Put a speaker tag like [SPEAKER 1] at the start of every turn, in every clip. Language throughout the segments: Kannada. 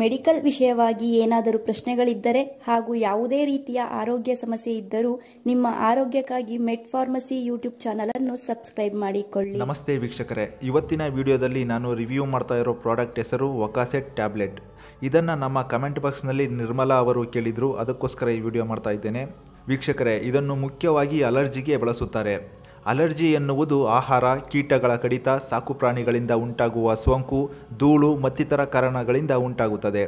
[SPEAKER 1] ಮೆಡಿಕಲ್ ವಿಷಯವಾಗಿ ಏನಾದರೂ ಪ್ರಶ್ನೆಗಳಿದ್ದರೆ ಹಾಗೂ ಯಾವುದೇ ರೀತಿಯ ಆರೋಗ್ಯ ಸಮಸ್ಯೆ ಇದ್ದರೂ ನಿಮ್ಮ ಆರೋಗ್ಯಕ್ಕಾಗಿ ಮೆಡ್ ಫಾರ್ಮಸಿ ಯೂಟ್ಯೂಬ್ ಚಾನಲ್ ಅನ್ನು ಸಬ್ಸ್ಕ್ರೈಬ್ ಮಾಡಿಕೊಳ್ಳಿ
[SPEAKER 2] ನಮಸ್ತೆ ವೀಕ್ಷಕರೇ ಇವತ್ತಿನ ವಿಡಿಯೋದಲ್ಲಿ ನಾನು ರಿವ್ಯೂ ಮಾಡ್ತಾ ಇರೋ ಪ್ರಾಡಕ್ಟ್ ಹೆಸರು ಒಕಾಸೆಟ್ ಟ್ಯಾಬ್ಲೆಟ್ ಇದನ್ನು ನಮ್ಮ ಕಮೆಂಟ್ ಬಾಕ್ಸ್ನಲ್ಲಿ ನಿರ್ಮಲಾ ಅವರು ಕೇಳಿದ್ರು ಅದಕ್ಕೋಸ್ಕರ ಈ ವಿಡಿಯೋ ಮಾಡ್ತಾ ಇದ್ದೇನೆ ವೀಕ್ಷಕರೇ ಇದನ್ನು ಮುಖ್ಯವಾಗಿ ಅಲರ್ಜಿಗೆ ಬಳಸುತ್ತಾರೆ ಅಲರ್ಜಿ ಎನ್ನುವುದು ಆಹಾರ ಕೀಟಗಳ ಕಡಿತ ಸಾಕುಪ್ರಾಣಿಗಳಿಂದ ಉಂಟಾಗುವ ಸೋಂಕು ಧೂಳು ಮತ್ತಿತರ ಕಾರಣಗಳಿಂದ ಉಂಟಾಗುತ್ತದೆ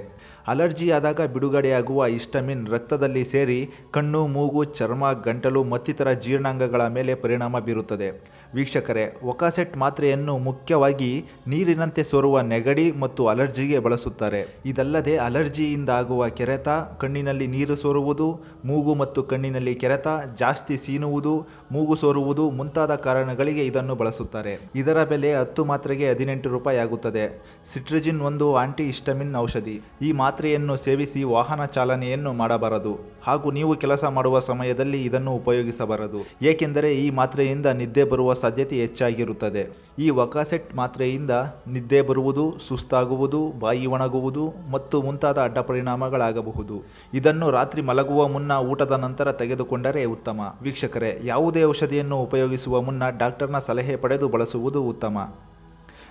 [SPEAKER 2] ಅಲರ್ಜಿಯಾದಾಗ ಬಿಡುಗಡೆಯಾಗುವ ಇಸ್ಟಮಿನ್ ರಕ್ತದಲ್ಲಿ ಸೇರಿ ಕಣ್ಣು ಮೂಗು ಚರ್ಮ ಗಂಟಲು ಮತ್ತಿತರ ಜೀರ್ಣಾಂಗಗಳ ಮೇಲೆ ಪರಿಣಾಮ ಬೀರುತ್ತದೆ ವೀಕ್ಷಕರೇ ಒಕಾಸೆಟ್ ಮಾತ್ರೆಯನ್ನು ಮುಖ್ಯವಾಗಿ ನೀರಿನಂತೆ ಸೋರುವ ನೆಗಡಿ ಮತ್ತು ಅಲರ್ಜಿಗೆ ಬಳಸುತ್ತಾರೆ ಇದಲ್ಲದೆ ಅಲರ್ಜಿಯಿಂದ ಆಗುವ ಕೆರೆತ ಕಣ್ಣಿನಲ್ಲಿ ನೀರು ಸೋರುವುದು ಮೂಗು ಮತ್ತು ಕಣ್ಣಿನಲ್ಲಿ ಕೆರೆತ ಜಾಸ್ತಿ ಸೀನುವುದು ಮೂಗು ಸೋರುವುದು ಮುಂತಾದ ಕಾರಣಗಳಿಗೆ ಇದನ್ನು ಬಳಸುತ್ತಾರೆ ಇದರ ಬೆಲೆ ಹತ್ತು ಮಾತ್ರೆಗೆ ಹದಿನೆಂಟು ರೂಪಾಯಿ ಆಗುತ್ತದೆ ಸಿಟ್ರಿಜಿನ್ ಒಂದು ಆಂಟಿ ಇಸ್ಟಮಿನ್ ಔಷಧಿ ಈ ಮಾತ್ರೆಯನ್ನು ಸೇವಿಸಿ ವಾಹನ ಚಾಲನೆಯನ್ನು ಮಾಡಬಾರದು ಹಾಗೂ ನೀವು ಕೆಲಸ ಮಾಡುವ ಸಮಯದಲ್ಲಿ ಇದನ್ನು ಉಪಯೋಗಿಸಬಾರದು ಏಕೆಂದರೆ ಈ ಮಾತ್ರೆಯಿಂದ ನಿದ್ದೆ ಬರುವ ಸಾಧ್ಯತೆ ಹೆಚ್ಚಾಗಿರುತ್ತದೆ ಈ ವಕಾಸೆಟ್ ಮಾತ್ರೆಯಿಂದ ನಿದ್ದೆ ಬರುವುದು ಸುಸ್ತಾಗುವುದು ಬಾಯಿ ಒಣಗುವುದು ಮತ್ತು ಮುಂತಾದ ಅಡ್ಡ ಪರಿಣಾಮಗಳಾಗಬಹುದು ಇದನ್ನು ರಾತ್ರಿ ಮಲಗುವ ಮುನ್ನ ಊಟದ ನಂತರ ತೆಗೆದುಕೊಂಡರೆ ಉತ್ತಮ ವೀಕ್ಷಕರೇ ಯಾವುದೇ ಔಷಧಿಯನ್ನು ಉಪಯೋಗ ಅನುಭವಿಸುವ ಮುನ್ನ ಡಾಕ್ಟರ್ನ ಸಲಹೆ ಪಡೆದು ಬಳಸುವುದು ಉತ್ತಮ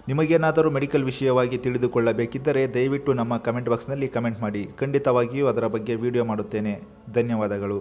[SPEAKER 2] ನಿಮಗೇನಾದರೂ ಮೆಡಿಕಲ್ ವಿಷಯವಾಗಿ ತಿಳಿದುಕೊಳ್ಳಬೇಕಿದ್ದರೆ ದಯವಿಟ್ಟು ನಮ್ಮ ಕಮೆಂಟ್ ಬಾಕ್ಸ್ನಲ್ಲಿ ಕಮೆಂಟ್ ಮಾಡಿ ಖಂಡಿತವಾಗಿಯೂ ಅದರ ಬಗ್ಗೆ ವಿಡಿಯೋ ಮಾಡುತ್ತೇನೆ ಧನ್ಯವಾದಗಳು